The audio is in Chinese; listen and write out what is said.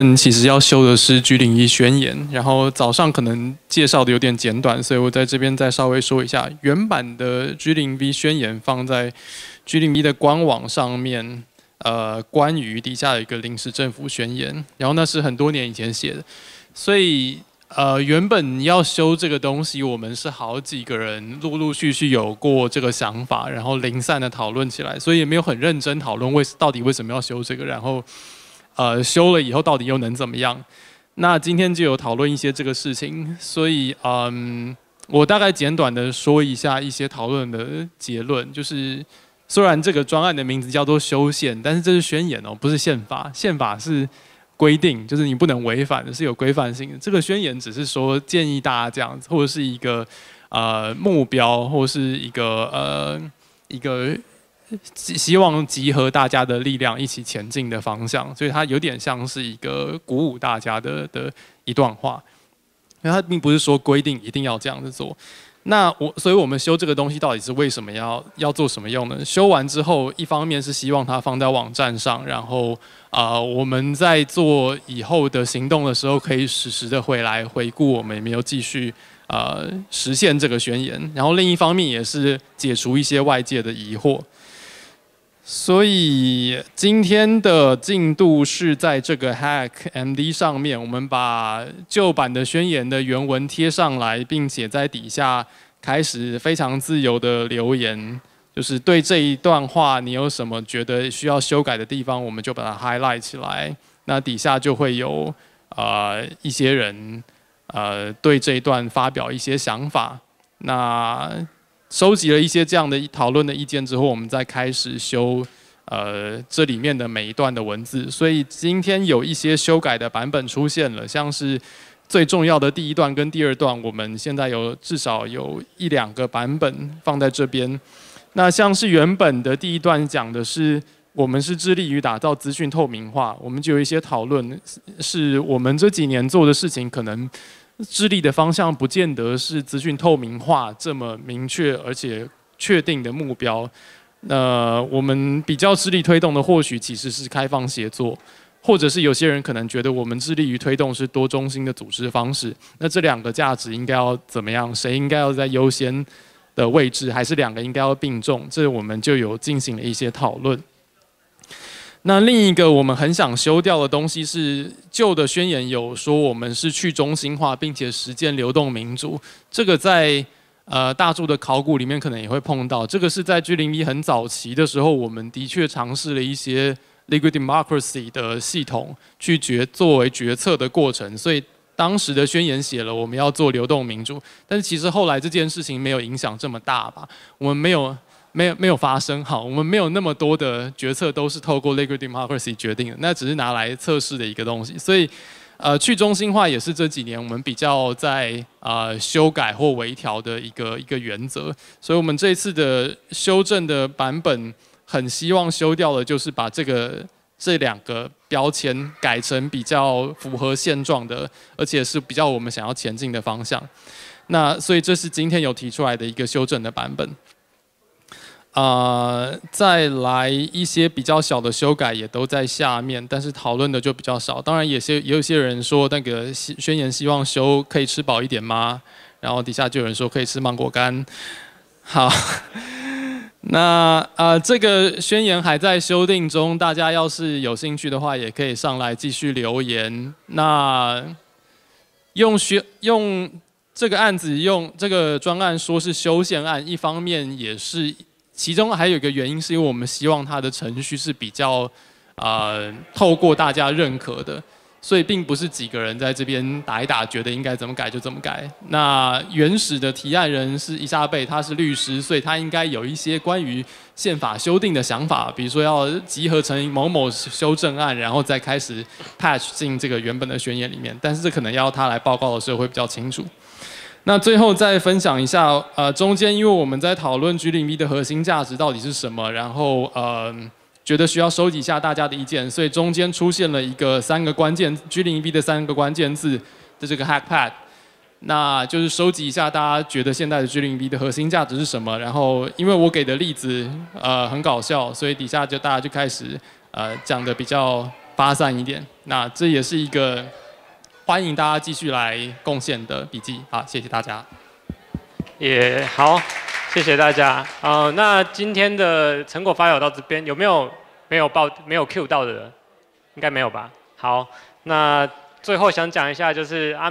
嗯，其实要修的是居零一宣言，然后早上可能介绍的有点简短，所以我在这边再稍微说一下，原版的居零一宣言放在居零一的官网上面，呃，关于底下有一个临时政府宣言，然后那是很多年以前写的，所以呃，原本要修这个东西，我们是好几个人陆陆续续有过这个想法，然后零散的讨论起来，所以也没有很认真讨论为到底为什么要修这个，然后。呃，修了以后到底又能怎么样？那今天就有讨论一些这个事情，所以嗯，我大概简短的说一下一些讨论的结论，就是虽然这个专案的名字叫做修宪，但是这是宣言哦，不是宪法。宪法是规定，就是你不能违反，是有规范性的。这个宣言只是说建议大家这样子，或者是一个呃目标，或者是一个呃一个。希望集合大家的力量一起前进的方向，所以它有点像是一个鼓舞大家的的一段话，因为它并不是说规定一定要这样子做。那我，所以我们修这个东西到底是为什么要要做什么用呢？修完之后，一方面是希望它放在网站上，然后啊，我们在做以后的行动的时候，可以实时的回来回顾我们有没有继续呃实现这个宣言。然后另一方面也是解除一些外界的疑惑。所以今天的进度是在这个 Hack MD 上面，我们把旧版的宣言的原文贴上来，并且在底下开始非常自由的留言，就是对这一段话你有什么觉得需要修改的地方，我们就把它 highlight 起来。那底下就会有呃一些人呃对这一段发表一些想法。那收集了一些这样的讨论的意见之后，我们再开始修，呃，这里面的每一段的文字。所以今天有一些修改的版本出现了，像是最重要的第一段跟第二段，我们现在有至少有一两个版本放在这边。那像是原本的第一段讲的是，我们是致力于打造资讯透明化，我们就有一些讨论，是我们这几年做的事情可能。治力的方向不见得是资讯透明化这么明确而且确定的目标，那我们比较致力推动的或许其实是开放协作，或者是有些人可能觉得我们致力于推动是多中心的组织方式，那这两个价值应该要怎么样？谁应该要在优先的位置？还是两个应该要并重？这我们就有进行了一些讨论。那另一个我们很想修掉的东西是旧的宣言有说我们是去中心化，并且实践流动民主。这个在呃大柱的考古里面可能也会碰到。这个是在 G 零一很早期的时候，我们的确尝试了一些 liquid democracy 的系统去决作为决策的过程。所以当时的宣言写了我们要做流动民主，但是其实后来这件事情没有影响这么大吧？我们没有。没有没有发生好，我们没有那么多的决策都是透过 liquid democracy 决定的，那只是拿来测试的一个东西。所以，呃，去中心化也是这几年我们比较在啊修改或微调的一个一个原则。所以我们这次的修正的版本，很希望修掉的，就是把这个这两个标签改成比较符合现状的，而且是比较我们想要前进的方向。那所以这是今天有提出来的一个修正的版本。啊，再来一些比较小的修改也都在下面，但是讨论的就比较少。当然，有些也有些人说那个宣言希望修可以吃饱一点吗？然后底下就有人说可以吃芒果干。好，那啊，这个宣言还在修订中，大家要是有兴趣的话，也可以上来继续留言。那用修用这个案子用这个专案说是修宪案，一方面也是。其中还有一个原因，是因为我们希望它的程序是比较，呃，透过大家认可的，所以并不是几个人在这边打一打，觉得应该怎么改就怎么改。那原始的提案人是伊莎贝，他是律师，所以他应该有一些关于宪法修订的想法，比如说要集合成某某修正案，然后再开始 patch 进这个原本的宣言里面。但是这可能要他来报告的时候会比较清楚。那最后再分享一下，呃，中间因为我们在讨论 G 零 B 的核心价值到底是什么，然后呃，觉得需要收集一下大家的意见，所以中间出现了一个三个关键 G 零 B 的三个关键字的这个 Hackpad，那就是收集一下大家觉得现在的 G 零 B 的核心价值是什么。然后因为我给的例子呃很搞笑，所以底下就大家就开始呃讲的比较发散一点。那这也是一个。欢迎大家继续来贡献的笔记，好，谢谢大家。也好，谢谢大家。哦，那今天的成果发表到这边，有没有没有报没有 Q 到的？人？应该没有吧。好，那最后想讲一下就是阿。